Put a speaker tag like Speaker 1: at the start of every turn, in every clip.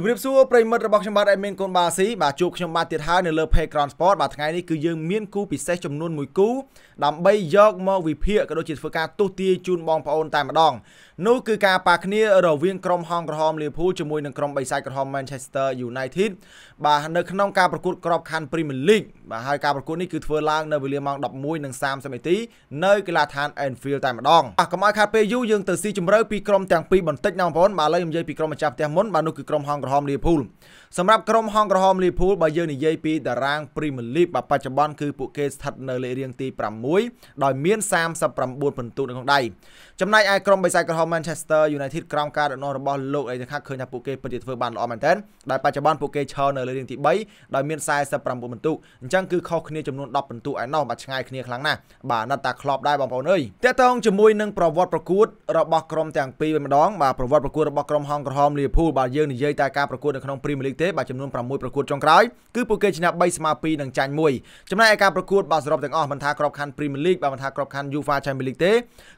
Speaker 1: ជំរាបសួរប្រិមិត្តរបស់ខ្ញុំបាទអេមីនកូនបាស៊ីបាទជួបខ្ញុំបាទទៀតហើយនៅលើ Page Ground Sport បាទថ្ងៃនេះគឺយើងមានគូពិសេសចំនួន1គូដើម្បីយកមកវិភាគក៏ដូចជាធ្វើការទស្សន៍ទាយជូនបងប្អូនតែម្ដងនោះគឺការប៉ះគ្នា រវាងក្រុមហងក្រហមលីវភូលជាមួយនឹងក្រុមបិសាចក្រហម Manchester United បាទនៅក្នុងការប្រកួតក្របខ័ណ្ឌ Premier League បាទហើយការប្រកួតនេះគឺធ្វើឡើង នៅវេលាម៉ោង11:30នាទីនៅកីឡដ្ឋាន Anfield តែម្ដងបាទកុំឲ្យខាត់ពេលយូរយើងទៅស៊ីជម្រៅពីក្រុមទាំងពីរបន្តិចណាបងប្អូនបាទឥឡូវខ្ញុំនិយាយពីក្រុមម្ចាស់ផ្ទះមុនបាទនោះគឺក្រុមហងក្រហមលីវភូលសម្រាប់ក្រុមហងក្រហមលីវភូលបើយើងនិយាយពីតារាង Premier League បាទបច្ចុប្បន្នគឺពួកគេស្ថិតនៅលេខរៀងទី6ដោយមាន39ពិន្ទុនៅក្នុងដៃចំណែកឯក្រុមបិសាចក្រហម Manchester United ក្រោមការដឹកនាំរបស់លោកអេទាំងខាឃើញថាពួកគេពិតជាធ្វើបានល្អមែនទែនដោយបច្ចុប្បន្នពួកគេឈរនៅលើរាងទី3ដោយមាន49ពិន្ទុអញ្ចឹងគឺខុសគ្នាចំនួន10ពិន្ទុឯណោះបាទឆ្ងាយគ្នាខ្លាំងណាស់បាទណាត់តាខ្លប់ដែរបងប្អូនអើយតកតងជាមួយនឹងប្រវត្តិប្រកួតរបស់ក្រុមទាំងពីរវិញម្ដងបាទប្រវត្តិប្រកួតរបស់ក្រុមហងក្រហមលីវើពូលបាទយើងនិយាយតែការប្រកួតនៅក្នុង Premier League ទេបាទចំនួន6ប្រកួតចុងក្រោយគឺពួកគេឈ្នះ3ស្មើ2និងចាញ់1ចំណែកឯការប្រកួតបាទសរុបទាំងអស់មិនថាក្របខ័ណ្ឌ Premier League បាទមិនថាក្របខ័ណ្ឌ UEFA Champions League ទេ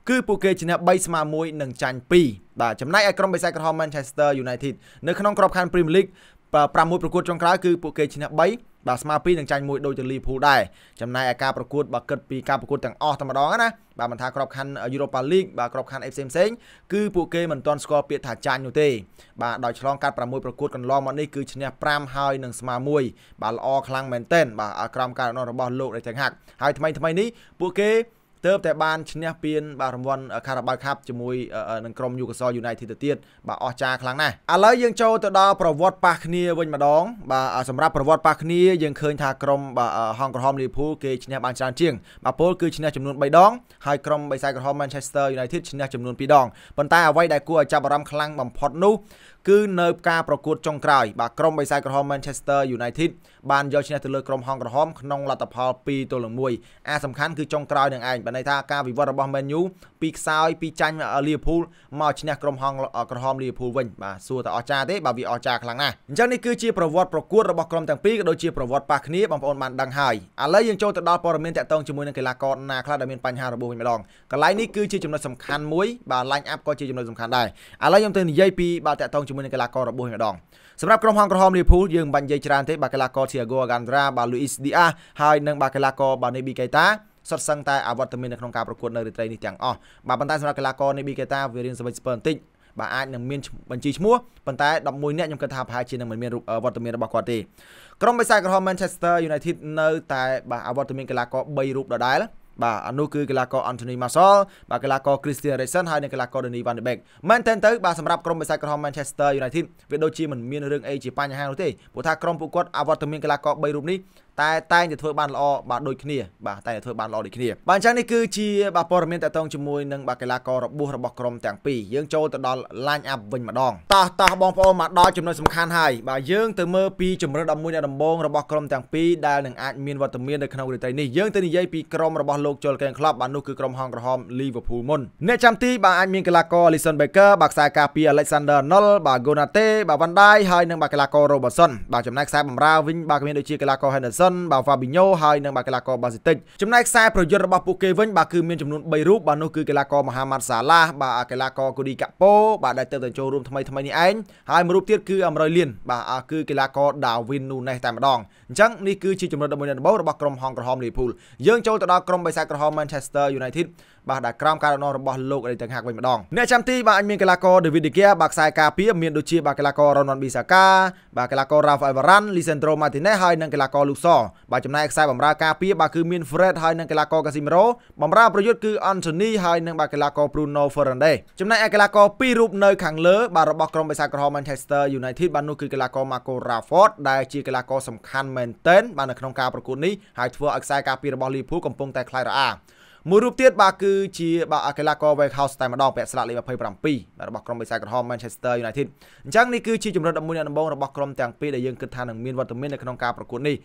Speaker 1: គឺពួកគេឈ្នះ3ស្មើ1និងចាញ់2បាទចំណែកឯក្រុមបិសាចក្រហម Manchester United នៅក្នុងក្របខ័ណ្ឌ Premier League 6ប្រកួតចុងក្រោយគឺពួកគេឈ្នះ3បាទស្មើ2នឹងចាញ់1ដូចទៅ Liverpool ដែរចំណែកឯការប្រកួតបើគិតពីការប្រកួតទាំងអស់តែម្ដងណាបាទមិនថាក្របខ័ណ្ឌ Europa League បាទក្របខ័ណ្ឌ FC ផ្សេងគឺពួកគេមិនទាន់ស្គាល់ពាក្យថាចាញ់នោះទេបាទដោយឆ្លងកាត់6ប្រកួតកន្លងមកនេះគឺឈ្នះ5ហើយនឹងស្មើ1បាទល្អខ្លាំងមែនទែនបាទក្រោមការដឹកនាំរបស់លោក Ten Hag ហើយថ្មីថ្មីនេះពួកគេទៅតែបានឈ្នះពានបាទរង្វាន់ Carabao Cup ជាមួយនឹងក្រុមយូកសយ United ទៅទៀតបាទអស្ចារ្យខ្លាំងណាស់ឥឡូវយើងចូលទៅដល់ប្រវត្តិប៉ះគ្នាវិញម្ដងបាទសម្រាប់ប្រវត្តិប៉ះគ្នាយើងឃើញថាក្រុមបាទហងក្រហម Liverpool គេឈ្នះបានច្រើនជាងបាទពលគឺឈ្នះចំនួន3ដងហើយក្រុមបិសាចក្រហម Manchester United ឈ្នះចំនួន2ដងប៉ុន្តែអ្វីដែលគួរឲ្យចាប់អារម្មណ៍ខ្លាំងបំផុតនោះគឺនៅការប្រកួតចុងក្រោយបាទក្រុមបិសាចក្រហម Manchester United បានយកឈ្នះទៅលើក្រុមហងក្រហមក្នុងលទ្ធផល2ទល់នឹង1អាសំខាន់គឺចុងក្រោយនឹងឯងមានន័យថាការវិវត្តរបស់ Man U ពីខ្សោយពីចាញ់ Liverpool មកឈ្នះក្រុមហងក្រហម Liverpool វិញបាទសួរតែអស្ចារ្យទេបាទវាអស្ចារ្យខ្លាំងណាស់អញ្ចឹងនេះគឺជាប្រវត្តិប្រកួតរបស់ក្រុមទាំងពីរក៏ដូចជាប្រវត្តិប៉ះគ្នាបងប្អូនបានដឹងហើយឥឡូវយើងចូលទៅដល់ព័ត៌មានតាក់ទងជាមួយនឹងកីឡាករណាខ្លះដែលមានបញ្ហារបួសវិញម្ដងកន្លែងនេះគឺជាចំណុចសំខាន់មួយបាទ line up ក៏ជាចំណុចសំខាន់ដែរឥឡូវខ្ញុំទៅនិយាយពីបាទតាក់ទងជាមួយនឹងកីឡាកររបួសវិញម្ដងសម្រាប់ក្រុមហងក្រហម Liverpool យើងមិនបាញ់និយាយច្រើនទេបាទកីឡាករ Thiago Alcantara បាទ Luis Diaz ហើយនិងបាទកីឡាករបាទ Naby Keita សុទ្ធសឹងតែអវត្តមាននៅក្នុងការប្រកួតនៅរាត្រីនេះទាំងអស់បាទប៉ុន្តែសម្រាប់កីឡាករនៃ Biketa វារៀងសវិចស្ពើបន្តិចបាទអាចនឹងមានបញ្ជីឈ្មោះប៉ុន្តែ11នាក់ខ្ញុំគិតថាប្រហែលជានឹងមិនមានរូបវត្តមានរបស់គាត់ទេក្រុមបិសាចក្រហម Manchester United នៅតែបាទអវត្តមានកីឡាករ3រូបដដែលបាទអនុគឺកីឡាករ Anthony Martial បាទកីឡាករ Christian Eriksen ហើយនិងកីឡាករ Donny van de Beek មែនទែនទៅបាទសម្រាប់ក្រុមបិសាចក្រហម Manchester United វាដូចជាមិនមានរឿងអីជាបញ្ហានោះទេព្រោះថាក្រុមពួកគាត់អវត្តមានកីឡាករ3រូបនេះតែតែងតែធ្វើបានល្អបាទដូចគ្នាបាទតែងតែធ្វើបានល្អដូចគ្នាបាទអញ្ចឹងនេះគឺជាបាទព័ត៌មានតកតងជាមួយនឹងបាទកីឡាកររបួសរបស់ក្រុមទាំងពីរយើងចូលទៅដល់ line up វិញម្ដងតោះតោះបងប្អូនមកដល់ចំណុចសំខាន់ហើយបាទយើងទៅមើលពីជំរឿន11អ្នកដំបងរបស់ក្រុមទាំងពីរដែលនឹងអាចមានវត្តមាននៅក្នុងរាត្រីនេះយើងទៅនិយាយពីក្រុមរបស់លោកជុលកេងក្លបបាទនោះគឺក្រុមហងក្រហមលីវើពូលមុនអ្នកចាំទីបាទអាចមានកីឡាករ Alisson Becker បាទខ្សែការពារ Alexander Arnold បាទ Gonate បាទ Van Dijk ហើយនិងបាទកីឡាករ Robertson បាទចំណែកខ្សែបម្រើវិញបាទមានដូចជាកីឡាករ Henderson នបាទហ្វាប៊ីញ៉ូហើយនិងបាទកីឡាករបាសេតិចចំណែកខ្សែប្រយុទ្ធរបស់ពួកគេវិញបាទគឺមានចំនួន3រូបបាទនោះគឺកីឡាករមហាម៉ាត់សាឡាបាទកីឡាករកូឌីកាប៉ូបាទដែលទៅតែចូលរួមថ្មីថ្មីនេះឯងហើយមួយរូបទៀតគឺអមរយលៀនបាទគឺកីឡាករដាវីននូណេសតែម្ដងអញ្ចឹងនេះគឺជាចំណុចដ៏មួយនៅដំបូងរបស់ក្រុមហងក្រហមលីវភូលយើងចូលទៅដល់ក្រុមបិសាចក្រហម Manchester United បាទដែលក្រោមការដឹកនាំរបស់លោកអេរីទាំងហាក់វិញម្ដងអ្នកចាំទីបាទអាចមានកីឡាករ David De Gea បាទខ្សែការពារមានដូចជាបាទកីឡាករ Ronald Bissaka បាទកីឡាករ Rafael Varane Lisandro Martinez ហើយនិងកីឡាករ Luke Shaw បាទចំណែកខ្សែបម្រើការពារបាទគឺមាន Fred ហើយនិងកីឡាករ Casemiro បម្រើប្រយុទ្ធគឺ Anthony ហើយនិងបាទកីឡាករ Bruno Fernandes ចំណែកឯកីឡាករពីររូបនៅខាងលើបាទរបស់ក្រុមបេសាក្រហម Manchester United បាទនោះគឺកីឡាករ Marco Rashford ដែលជាកីឡាករសំខាន់មែនទែនបាទនៅក្នុងការប្រកួតនេះហើយធ្វើឲ្យខ្សែការពាររបស់ Liverpool កំពុងតែខ្លាយរអាមួយរូបទៀតបាទគឺជាបាទកីឡាករ Wakehouse តែម្ដងពាក់ស្លាកលេខ27របស់ក្រុមបិសាចក្រហម Manchester United អញ្ចឹងនេះគឺជាជំរិត11អ្នកដំបូងរបស់ក្រុមទាំងពីរដែលយើងគិតថានឹងមានវត្តមាននៅក្នុងការប្រកួតនេះ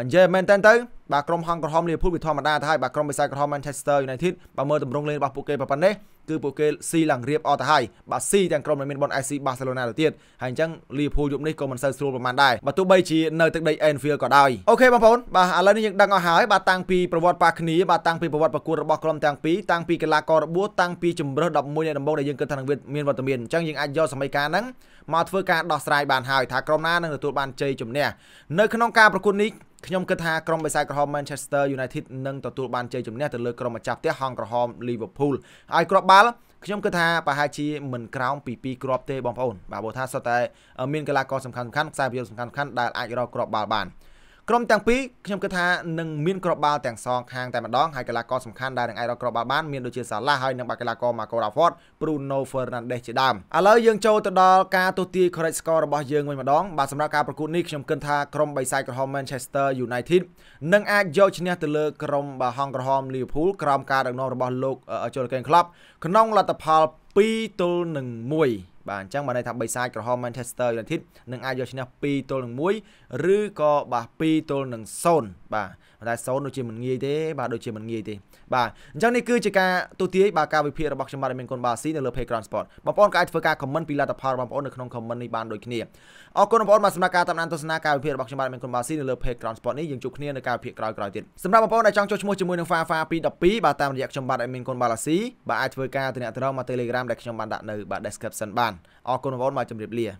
Speaker 1: អញ្ចឹងមែនតើទៅបាទក្រុមហង្សក្រហមលីវើពូលវាធម្មតាទៅហើយបាទក្រុមបិសាចក្រហម Manchester United បើមើលទម្រង់លេងរបស់ពួកគេប៉ុណ្ណេះគឺពួកគេស៊ីឡើងរៀបអត់ទៅហើយបាទស៊ីទាំងក្រុមដែលមានប៉ុន FC Barcelona ទៅទៀតហើយអញ្ចឹង Liverpool យប់នេះក៏មិនសូវស្រួលប្រហែលដែរបាទទោះបីជានៅទឹកដី Anfield ក៏ដោយអូខេបងប្អូនបាទឥឡូវនេះយើងដឹងអស់ហើយបាទតាំងពីប្រវត្តិប៉ះគ្នាបាទតាំងពីប្រវត្តិប្រកួតរបស់ក្រុមទាំងពីរតាំងពីកីឡាកររបួសតាំងពីជំរើស11អ្នកដំបូងដែលយើងគិតថានឹងមានវត្តមានអញ្ចឹងយើងអាចយកសម័យកាលហ្នឹងមកធ្វើការដោះស្រាយបានហើយថាក្រុមណានឹងទទួលបានជ័យជំនះនៅក្នុងការប្រកួតនេះខ្ញុំគិតថាក្រុមបិសាចក្រហម Manchester United នឹងទទួលបានជ័យជំនះទៅលើក្រុមម្ចាស់ផ្ទះហងក្រហម Liverpool ហើយគ្រាប់បាបាល់ខ្ញុំគិតថាប្រហែលជាមិនក្រោមពី2គ្រាប់ទេបងប្អូនបាទព្រោះថាសុទ្ធតែមានកីឡាករសំខាន់ៗខ្សែភាពយន្តសំខាន់ៗដែលអាចរកគ្រាប់បាល់បានក្រុមទាំងពីរខ្ញុំគិតថានឹងមានក្របបាល់ទាំងសងខាងតែម្ដងហើយកីឡាករសំខាន់ដែលនឹងអាចរកក្របបាល់បាន មានដូចជាសាឡាហើយនិងបាកីឡាករ Marco Rashford Bruno Fernandes ជាដើមឥឡូវយើងចូលទៅដល់ការទស្សទាយ correct score របស់យើងវិញម្ដងបាទសម្រាប់ការប្រកួតនេះខ្ញុំគិតថាក្រុមបិសាចក្រហម Manchester United នឹងអាចយកឈ្នះទៅលើក្រុមបាហងក្រហម Liverpool ក្រោមការដឹកនាំរបស់លោកជូលកេនក្លប់ក្នុងលទ្ធផល2ទល់នឹង1បាទអញ្ចឹងបានន័យថាបិសាចក្រហម Manchester United នឹងអាចយកឈ្នះ2ទល់នឹង1ឬក៏បាទ2ទល់នឹង0បាទតែសូនដូចជាមិនងាយទេបាទដូចជាមិនងាយទេបាទអញ្ចឹងនេះគឺជាការទូទាយបាទការវិភាគរបស់ខ្ញុំបាទមានគុណបាស៊ីនៅលើ Playground Sport បងប្អូនក៏អាចធ្វើការ comment ពីលទ្ធផលរបស់បងប្អូននៅក្នុង comment នេះបានដូចគ្នាអរគុណបងប្អូនបាទសម្រាប់ការតាមដានទស្សនាការវិភាគរបស់ខ្ញុំបាទមានគុណបាស៊ីនៅលើ Playground Sport នេះយើងជួបគ្នានៅការវិភាគក្រោយៗទៀតសម្រាប់បងប្អូនដែលចង់ចូលឈ្មោះជាមួយនឹង FIFA 212បាទតាមរយៈខ្ញុំបាទមានគុណបាស៊ីបាទអាចធ្វើការទំនាក់ទំនងមក Telegram ដែលខ្ញុំបានដាក់នៅបាទ description បានអរគុណបងប្អូនមកជម្រាបលា